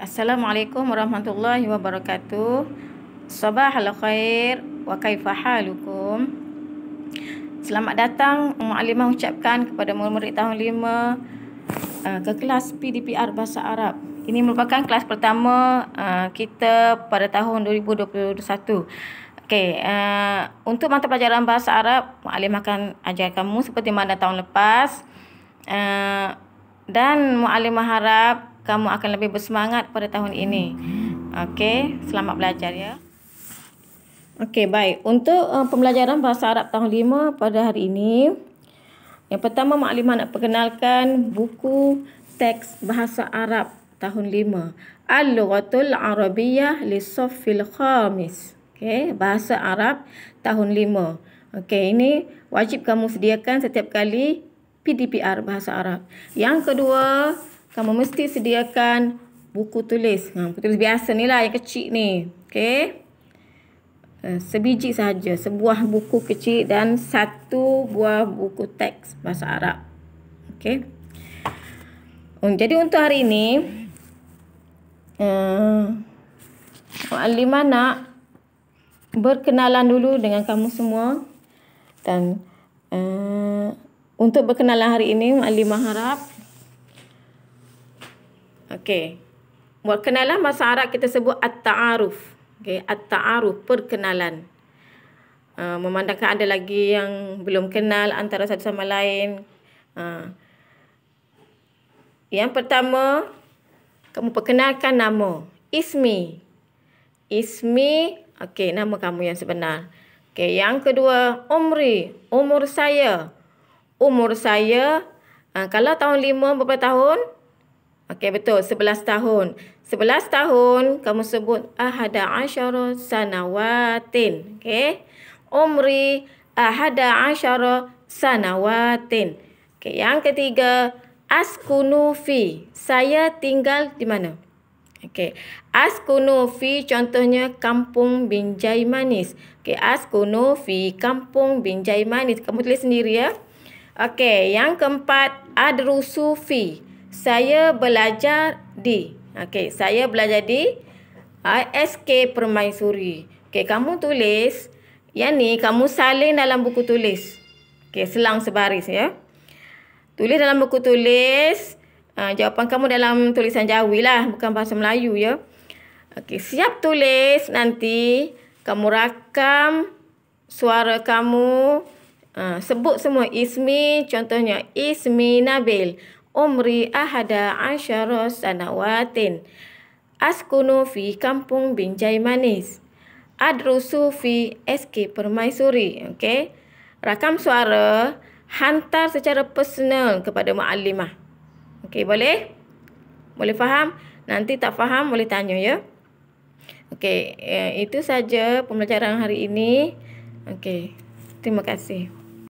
Assalamualaikum warahmatullahi wabarakatuh. Sabah al khair wa kaifa halukum. Selamat datang Umar Alimah ucapkan kepada murid-murid tahun 5 eh, ke kelas PDPR Bahasa Arab. Ini merupakan kelas pertama eh, kita pada tahun 2021. Okey, uh, untuk mata pelajaran bahasa Arab, Mak Alim akan ajar kamu seperti mana tahun lepas. Uh, dan Mak Alim harap kamu akan lebih bersemangat pada tahun ini. Okey, selamat belajar ya. Okey, baik. Untuk uh, pembelajaran Bahasa Arab tahun 5 pada hari ini, yang pertama maklumat nak perkenalkan buku teks Bahasa Arab tahun 5. Al-Lughatul Arabiyah li Saffil Khamis. Okey, Bahasa Arab tahun 5. Okey, ini wajib kamu sediakan setiap kali PDPR Bahasa Arab. Yang kedua, kamu mesti sediakan buku tulis. Ha, buku tulis biasa ni lah yang kecil ni. Okay. Eh, sebiji saja, Sebuah buku kecil dan satu buah buku teks bahasa Arab. Okay. Um, jadi untuk hari ini, uh, eh, Mak Lima nak berkenalan dulu dengan kamu semua. Dan uh, untuk berkenalan hari ini, Mak Lima harap Okey. Buat kenalan bahasa Arab kita sebut at-ta'aruf. Okey, at-ta'aruf perkenalan. Uh, memandangkan ada lagi yang belum kenal antara satu sama lain. Uh. Yang pertama, kamu perkenalkan nama. Ismi. Ismi, okey, nama kamu yang sebenar. Okey, yang kedua, umri. Umur saya. Umur saya, uh, kalau tahun lima berapa tahun? Okey betul sebelas tahun. sebelas tahun kamu sebut ahada asyara sanawatin. Okey. Umri ahada asyara sanawatin. Okey yang ketiga askunu fi. Saya tinggal di mana? Okey. Askunu fi contohnya Kampung Binjai Manis. Okey askunu fi Kampung Binjai Manis. Kamu tulis sendiri ya. Okey, yang keempat adrusu fi saya belajar di. Okey, saya belajar di ISK Permaisuri. Okey, kamu tulis yang ni kamu salin dalam buku tulis. Okey, selang sebaris ya. Tulis dalam buku tulis uh, jawapan kamu dalam tulisan Jawi lah, bukan bahasa Melayu ya. Okey, siap tulis nanti kamu rakam suara kamu uh, sebut semua ismi contohnya ismi Nabil umri ahada asyara sanawatin. Askunu fi kampung Binjai Manis. Adrusu fi SK Permaisuri. Okey, Rakam suara. Hantar secara personal kepada muallimah. Okey, boleh? Boleh faham? Nanti tak faham, boleh tanya ya. Okey, ya, itu saja pembelajaran hari ini. Okey, terima kasih.